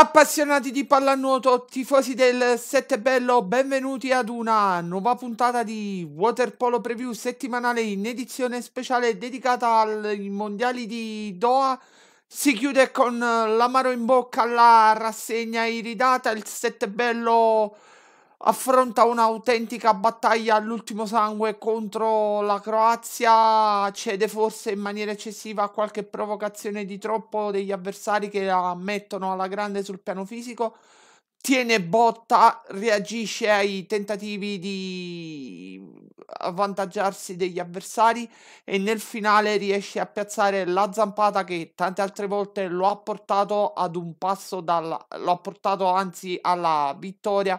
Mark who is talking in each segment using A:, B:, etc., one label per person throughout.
A: Appassionati di pallanuoto, tifosi del Sette Bello, benvenuti ad una nuova puntata di Waterpolo Preview settimanale in edizione speciale dedicata ai mondiali di Doha. Si chiude con l'amaro in bocca alla rassegna iridata, il Sette Bello affronta un'autentica battaglia all'ultimo sangue contro la Croazia, cede forse in maniera eccessiva a qualche provocazione di troppo degli avversari che la mettono alla grande sul piano fisico, tiene botta, reagisce ai tentativi di avvantaggiarsi degli avversari e nel finale riesce a piazzare la zampata che tante altre volte lo ha portato ad un passo dalla, lo ha portato anzi alla vittoria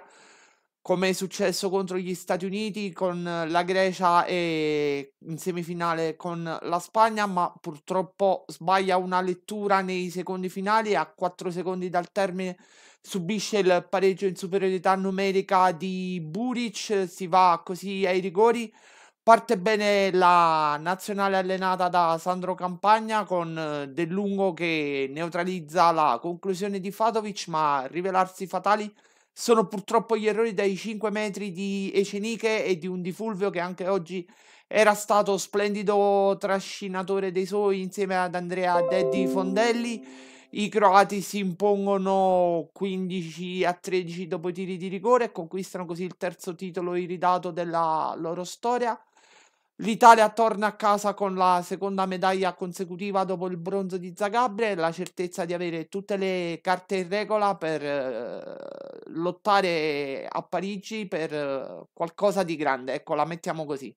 A: come è successo contro gli Stati Uniti, con la Grecia e in semifinale con la Spagna, ma purtroppo sbaglia una lettura nei secondi finali a 4 secondi dal termine subisce il pareggio in superiorità numerica di Buric, si va così ai rigori. Parte bene la nazionale allenata da Sandro Campagna con De Lungo che neutralizza la conclusione di Fatovic, ma rivelarsi fatali sono purtroppo gli errori dai 5 metri di Eceniche e di un Di Fulvio che anche oggi era stato splendido trascinatore dei suoi insieme ad Andrea Deddi Fondelli. I croati si impongono 15 a 13 dopo i tiri di rigore e conquistano così il terzo titolo iridato della loro storia. L'Italia torna a casa con la seconda medaglia consecutiva dopo il bronzo di Zagabria e la certezza di avere tutte le carte in regola per eh, lottare a Parigi per eh, qualcosa di grande, ecco, la mettiamo così.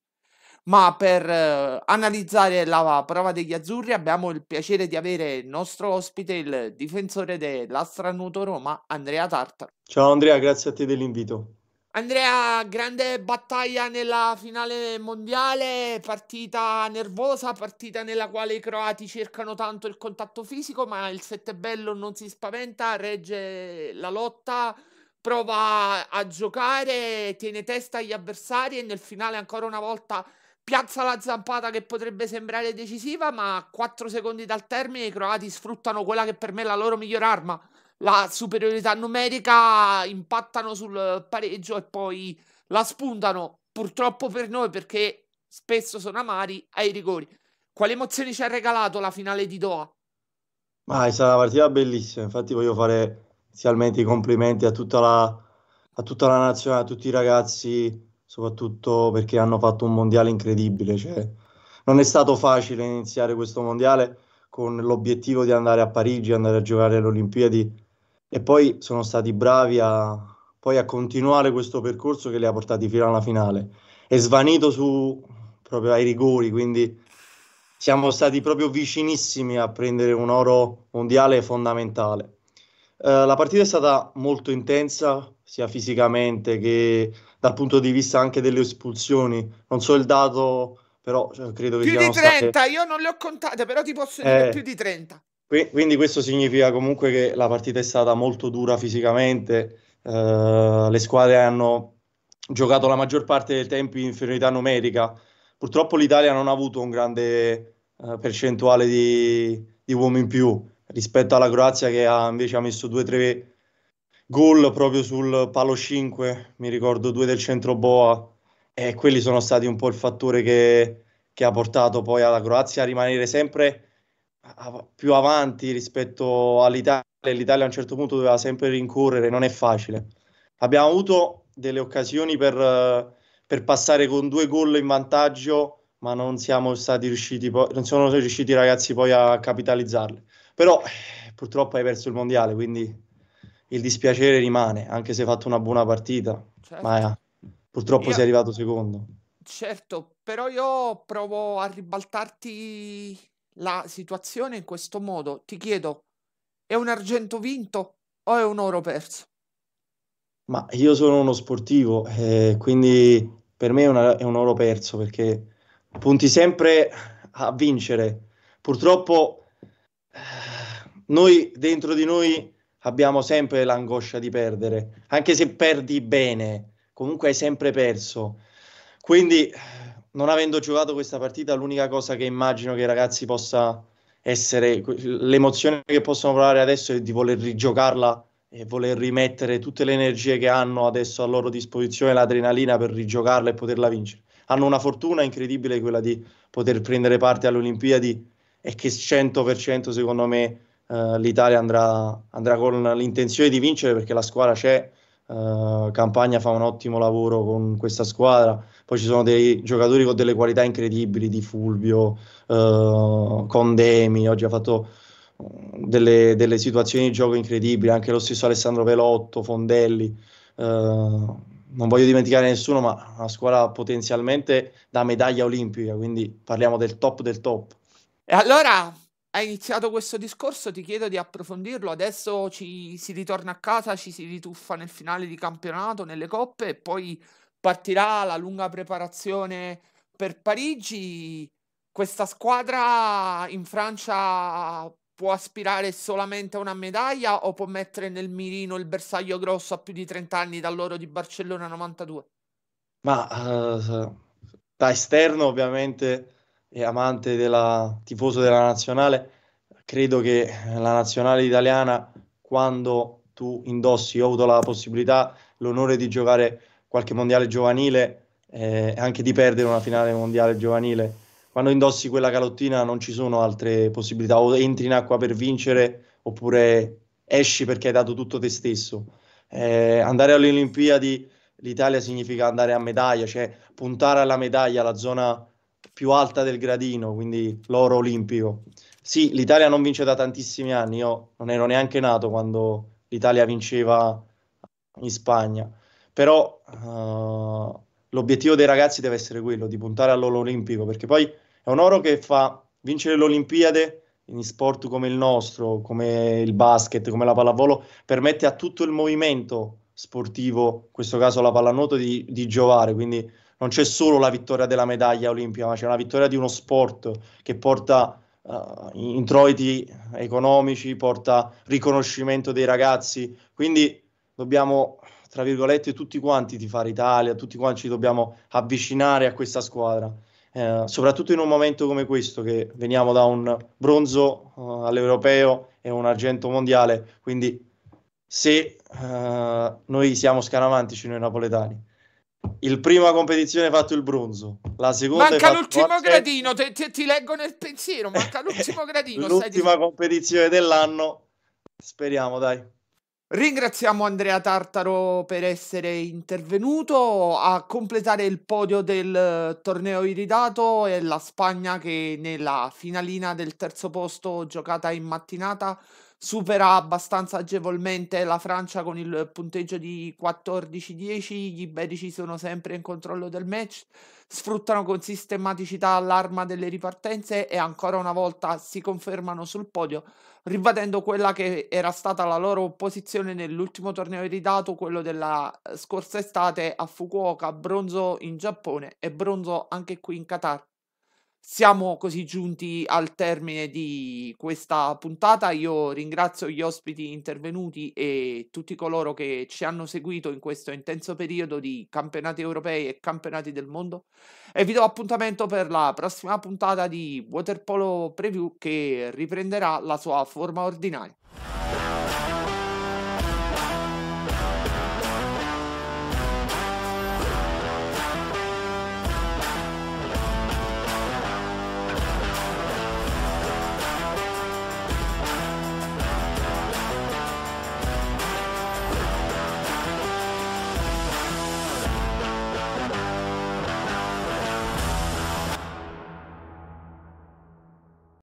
A: Ma per eh, analizzare la prova degli azzurri abbiamo il piacere di avere il nostro ospite, il difensore dell'Astranuto Roma, Andrea Tartar.
B: Ciao Andrea, grazie a te dell'invito.
A: Andrea, grande battaglia nella finale mondiale, partita nervosa, partita nella quale i croati cercano tanto il contatto fisico, ma il settebello non si spaventa, regge la lotta, prova a giocare, tiene testa agli avversari e nel finale ancora una volta piazza la zampata che potrebbe sembrare decisiva, ma a 4 secondi dal termine i croati sfruttano quella che per me è la loro miglior arma, la superiorità numerica, impattano sul pareggio e poi la spuntano, purtroppo per noi perché spesso sono amari ai rigori. Quali emozioni ci ha regalato la finale di Doha?
B: Ma è stata una partita bellissima, infatti voglio fare inizialmente i complimenti a tutta la, a tutta la nazionale, a tutti i ragazzi, soprattutto perché hanno fatto un mondiale incredibile. Cioè, non è stato facile iniziare questo mondiale con l'obiettivo di andare a Parigi, andare a giocare alle Olimpiadi e poi sono stati bravi a, poi a, continuare questo percorso che li ha portati fino alla finale. È svanito su, proprio ai rigori, quindi siamo stati proprio vicinissimi a prendere un oro mondiale fondamentale. Eh, la partita è stata molto intensa, sia fisicamente che dal punto di vista anche delle espulsioni. Non so il dato, però cioè, credo che... Più di 30, state...
A: io non le ho contate, però ti posso dire eh... più di 30.
B: Quindi questo significa comunque che la partita è stata molto dura fisicamente, eh, le squadre hanno giocato la maggior parte dei tempi in inferiorità numerica. Purtroppo l'Italia non ha avuto un grande eh, percentuale di, di, uomini in più rispetto alla Croazia che ha, invece ha messo 2-3 gol proprio sul palo 5, mi ricordo due del centro Boa e quelli sono stati un po' il fattore che, che ha portato poi alla Croazia a rimanere sempre più avanti rispetto all'Italia e l'Italia a un certo punto doveva sempre rincorrere, non è facile. Abbiamo avuto delle occasioni per, per passare con due gol in vantaggio, ma non siamo stati riusciti, non sono riusciti i ragazzi poi a capitalizzarle. Però purtroppo hai perso il mondiale, quindi il dispiacere rimane, anche se hai fatto una buona partita, certo. ma eh, purtroppo io... sei arrivato secondo.
A: Certo, però io provo a ribaltarti la situazione in questo modo, ti chiedo, è un argento vinto o è un oro perso?
B: Ma io sono uno sportivo, eh, quindi per me è, una, è un oro perso perché punti sempre a vincere. Purtroppo eh, noi dentro di noi abbiamo sempre l'angoscia di perdere, anche se perdi bene, comunque hai sempre perso. Quindi eh, non avendo giocato questa partita, l'unica cosa che immagino che i ragazzi possa essere l'emozione che possono provare adesso è di voler rigiocarla e voler rimettere tutte le energie che hanno adesso a loro disposizione, l'adrenalina per rigiocarla e poterla vincere. Hanno una fortuna incredibile quella di poter prendere parte alle Olimpiadi e che 100% secondo me eh, l'Italia andrà, andrà, con l'intenzione di vincere perché la squadra c'è, eh, Campagna fa un ottimo lavoro con questa squadra, poi ci sono dei giocatori con delle qualità incredibili di Fulvio, eh, Condemi, oggi ha fatto mm, delle, delle, situazioni di gioco incredibili, anche lo stesso Alessandro Velotto, Fondelli. Eh, non voglio dimenticare nessuno, ma una squadra potenzialmente da medaglia olimpica, quindi parliamo del top del top. E allora
A: hai iniziato questo discorso, ti chiedo di approfondirlo. Adesso ci si ritorna a casa, ci si rituffa nel finale di campionato, nelle coppe e poi partirà la lunga preparazione per Parigi. Questa squadra in Francia può aspirare solamente a una medaglia o può mettere nel mirino il bersaglio grosso a più di 30 anni dall'oro di Barcellona 92?
B: Ma uh, da esterno ovviamente e amante della, tifoso della nazionale, credo che la nazionale italiana quando tu indossi, ho avuto la possibilità, l'onore di giocare qualche mondiale giovanile eh, e eh, anche di perdere una finale mondiale giovanile. Quando indossi quella calottina non ci sono altre possibilità, o entri in acqua per vincere oppure esci perché hai dato tutto te stesso. Eh, andare alle Olimpiadi l'Italia significa andare a medaglia, cioè puntare alla medaglia, la zona più alta del gradino, quindi l'oro olimpico. Sì, l'Italia non vince da tantissimi anni, io non ero neanche nato quando l'Italia vinceva in Spagna, però uh, l'obiettivo dei ragazzi deve essere quello, di puntare all'oro olimpico, perché poi è un oro che fa vincere le Olimpiadi in sport come il nostro, come il basket, come la pallavolo, permette a tutto il movimento sportivo, in questo caso la pallanuoto, di, di giovare, quindi non c'è solo la vittoria della medaglia olimpica, ma c'è una vittoria di uno sport che porta uh, introiti economici, porta riconoscimento dei ragazzi, quindi dobbiamo tra virgolette, tutti quanti di fare Italia, tutti quanti ci dobbiamo avvicinare a questa squadra. Eh, soprattutto in un momento come questo, che veniamo da un bronzo uh, all'europeo e un argento mondiale, quindi se uh, noi siamo scaramantici noi napoletani. Il prima competizione fatto il bronzo, la seconda manca l'ultimo quartetto.
A: gradino, te, te, ti leggo nel pensiero, manca l'ultimo gradino. L'ultima
B: competizione dell'anno, speriamo dai.
A: Ringraziamo Andrea Tartaro per essere intervenuto a completare il podio del eh, torneo iridato e la Spagna che nella finalina del terzo posto giocata in mattinata supera abbastanza agevolmente la Francia con il punteggio di 14-10, gli iberici sono sempre in controllo del match, sfruttano con sistematicità l'arma delle ripartenze e ancora una volta si confermano sul podio, ribadendo quella che era stata la loro posizione nell'ultimo torneo irridato, quello della eh, scorsa estate a Fukuoka, bronzo in Giappone e bronzo anche qui in Qatar siamo così giunti al termine di questa puntata. Io ringrazio gli ospiti intervenuti e tutti coloro che ci hanno seguito in questo intenso periodo di campionati europei e campionati del mondo e vi do appuntamento per la prossima puntata di Waterpolo Preview che riprenderà la sua forma ordinaria.